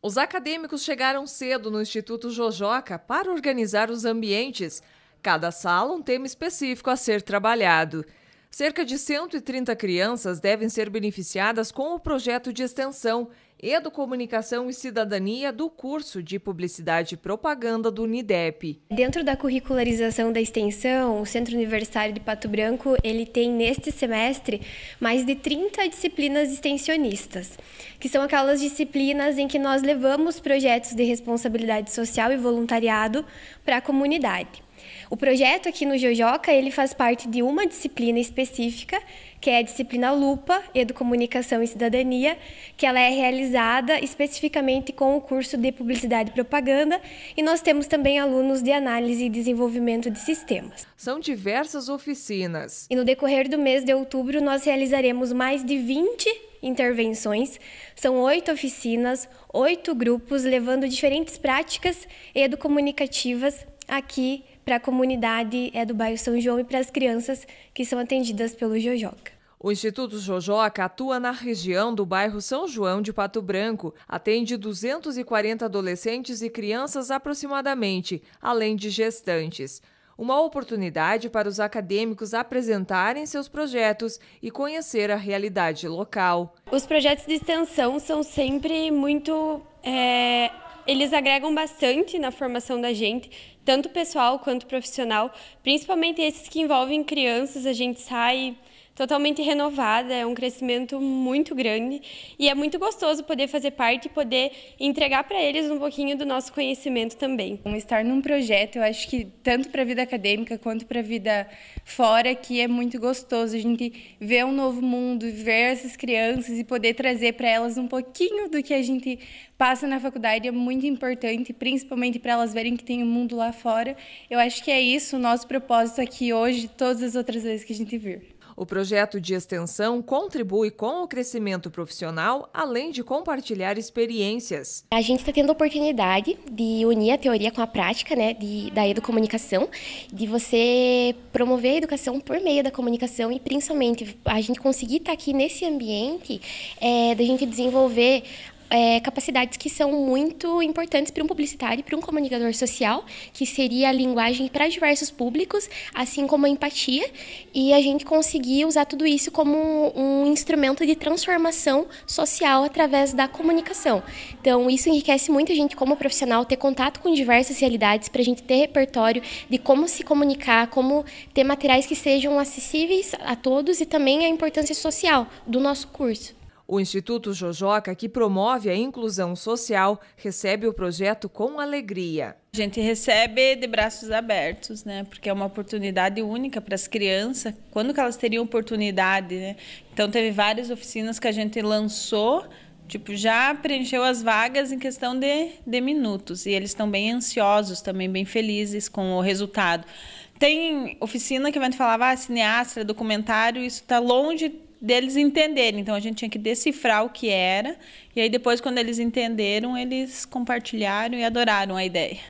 Os acadêmicos chegaram cedo no Instituto Jojoca para organizar os ambientes. Cada sala um tema específico a ser trabalhado. Cerca de 130 crianças devem ser beneficiadas com o projeto de extensão, comunicação e Cidadania do curso de Publicidade e Propaganda do Unidep. Dentro da curricularização da extensão, o Centro Universitário de Pato Branco, ele tem neste semestre mais de 30 disciplinas extensionistas, que são aquelas disciplinas em que nós levamos projetos de responsabilidade social e voluntariado para a comunidade. O projeto aqui no Jojoca, ele faz parte de uma disciplina específica, que é a disciplina Lupa, Educomunicação e Cidadania, que ela é realizada especificamente com o curso de Publicidade e Propaganda, e nós temos também alunos de Análise e Desenvolvimento de Sistemas. São diversas oficinas. E no decorrer do mês de outubro, nós realizaremos mais de 20 intervenções. São oito oficinas, oito grupos, levando diferentes práticas educomunicativas aqui para a comunidade é do bairro São João e para as crianças que são atendidas pelo Jojoca. O Instituto Jojoca atua na região do bairro São João de Pato Branco. Atende 240 adolescentes e crianças aproximadamente, além de gestantes. Uma oportunidade para os acadêmicos apresentarem seus projetos e conhecer a realidade local. Os projetos de extensão são sempre muito é eles agregam bastante na formação da gente, tanto pessoal quanto profissional, principalmente esses que envolvem crianças, a gente sai totalmente renovada, é um crescimento muito grande e é muito gostoso poder fazer parte e poder entregar para eles um pouquinho do nosso conhecimento também. Estar num projeto, eu acho que tanto para a vida acadêmica quanto para a vida fora, que é muito gostoso a gente ver um novo mundo, ver essas crianças e poder trazer para elas um pouquinho do que a gente passa na faculdade é muito importante, principalmente para elas verem que tem um mundo lá fora. Eu acho que é isso o nosso propósito aqui hoje, todas as outras vezes que a gente vir. O projeto de extensão contribui com o crescimento profissional, além de compartilhar experiências. A gente está tendo a oportunidade de unir a teoria com a prática né, de, da educomunicação, de você promover a educação por meio da comunicação e principalmente a gente conseguir estar tá aqui nesse ambiente, é, da gente desenvolver é, capacidades que são muito importantes para um publicitário e para um comunicador social, que seria a linguagem para diversos públicos, assim como a empatia, e a gente conseguir usar tudo isso como um, um instrumento de transformação social através da comunicação. Então, isso enriquece muito a gente como profissional ter contato com diversas realidades para a gente ter repertório de como se comunicar, como ter materiais que sejam acessíveis a todos e também a importância social do nosso curso. O Instituto Jojoca, que promove a inclusão social, recebe o projeto com alegria. A gente recebe de braços abertos, né? Porque é uma oportunidade única para as crianças. Quando que elas teriam oportunidade, né? Então teve várias oficinas que a gente lançou tipo, já preencheu as vagas em questão de, de minutos. E eles estão bem ansiosos, também bem felizes com o resultado. Tem oficina que vai gente falar, ah, cineastra, documentário, isso está longe deles entenderem. Então a gente tinha que decifrar o que era. E aí depois, quando eles entenderam, eles compartilharam e adoraram a ideia.